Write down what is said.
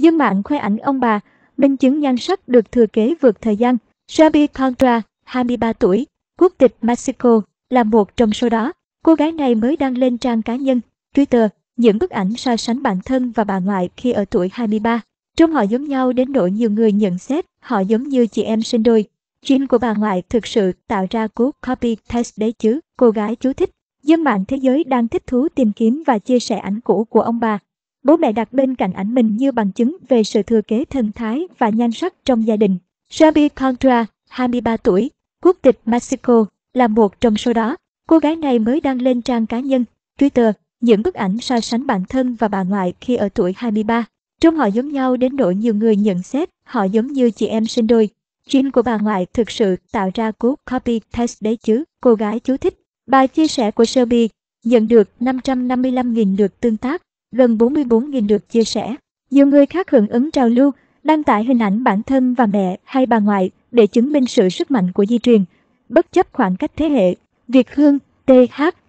Dân mạng khoe ảnh ông bà, minh chứng nhan sắc được thừa kế vượt thời gian. Shabi Contra, 23 tuổi, quốc tịch Mexico, là một trong số đó. Cô gái này mới đăng lên trang cá nhân, Twitter, những bức ảnh so sánh bản thân và bà ngoại khi ở tuổi 23. Trông họ giống nhau đến độ nhiều người nhận xét họ giống như chị em sinh đôi. Chuyện của bà ngoại thực sự tạo ra cú copy paste đấy chứ, cô gái chú thích. Dân mạng thế giới đang thích thú tìm kiếm và chia sẻ ảnh cũ của ông bà. Bố mẹ đặt bên cạnh ảnh mình như bằng chứng về sự thừa kế thần thái và nhan sắc trong gia đình. Shabi Contra, 23 tuổi, quốc tịch Mexico, là một trong số đó. Cô gái này mới đăng lên trang cá nhân, Twitter, những bức ảnh so sánh bản thân và bà ngoại khi ở tuổi 23. Trông họ giống nhau đến nỗi nhiều người nhận xét họ giống như chị em sinh đôi. Chuyện của bà ngoại thực sự tạo ra cú copy test đấy chứ, cô gái chú thích. Bài chia sẻ của Shelby nhận được 555.000 lượt tương tác gần 44.000 lượt chia sẻ. Nhiều người khác hưởng ứng trào lưu, đăng tải hình ảnh bản thân và mẹ hay bà ngoại để chứng minh sự sức mạnh của di truyền, bất chấp khoảng cách thế hệ. Việt Hương, TH,